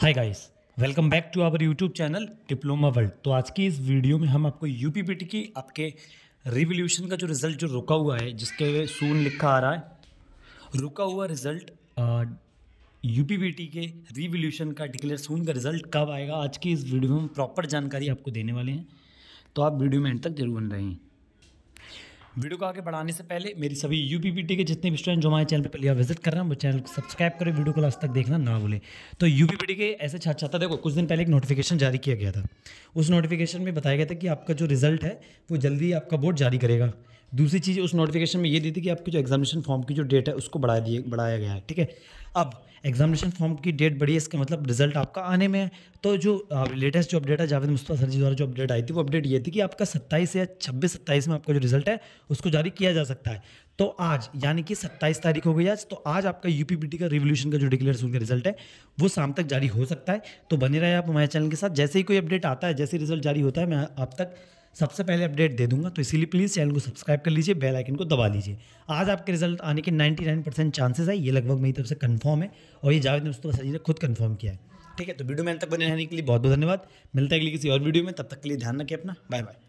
hi guys welcome back to our YouTube channel diploma world तो आज की इस वीडियो में हम आपको यू की आपके रिवोल्यूशन का जो रिज़ल्ट जो रुका हुआ है जिसके सून लिखा आ रहा है रुका हुआ रिज़ल्ट यू के रिवोल्यूशन का डिक्लेयर सून का रिज़ल्ट कब आएगा आज की इस वीडियो में हम प्रॉपर जानकारी आपको देने वाले हैं तो आप वीडियो में एंड तक जरूर बन रहे हैं वीडियो को आगे बढ़ाने से पहले मेरी सभी यू के जितने भी स्टूडेंट जो हमारे चैनल पर पहले विजिट कर रहे हैं वो चैनल को सब्सक्राइब करें वीडियो को लास्ट तक देखना ना भूलें तो यू के ऐसे छात्र छात्रा देखो कुछ दिन पहले एक नोटिफिकेशन जारी किया गया था उस नोटिफिकेशन में बताया गया था कि आपका जो रिजल्ट है वो जल्दी आपका बोर्ड जारी करेगा दूसरी चीज़ उस नोटिफिकेशन में ये दी थी कि आपकी जो एग्जामिनेशन फॉर्म की जो डेट है उसको बढ़ा दिए बढ़ाया गया है ठीक है अब एग्जामिनेशन फॉर्म की डेट बढ़ी है इसका मतलब रिजल्ट आपका आने में है तो जो लेटेस्ट जो अपडेट है जावेद मुस्तफ़ा सर जी द्वारा जो अपडेट आई थी वो अपडेट ये थी कि आपका सत्ताईस या छब्बीस सत्ताईस में आपका जो रिजल्ट है उसको जारी किया जा सकता है तो आज यानी कि सत्ताईस तारीख हो गई आज तो आज आपका यू का रिवोल्यूशन का जो डिक्लेयर स्कूल का रिजल्ट है वो शाम तक जारी हो सकता है तो बने रहे आप हमारे चैनल के साथ जैसे ही कोई अपडेट आता है जैसे रिजल्ट जारी होता है मैं आप तक सबसे पहले अपडेट दे दूंगा तो इसीलिए प्लीज़ चैनल को सब्सक्राइब कर लीजिए बेल आइकन को दबा लीजिए आज आपके रिजल्ट आने के 99 परसेंट चांसेस है ये लगभग मेरी तरफ से कंफर्म है और ये जावेद मुस्तफ़ा सजी ने खुद कंफर्म किया है ठीक है तो वीडियो में तक बने रहने के लिए बहुत बहुत धन्यवाद मिलता है अगली किसी और वीडियो में तब तक के लिए ध्यान रखें अपना बाय बाय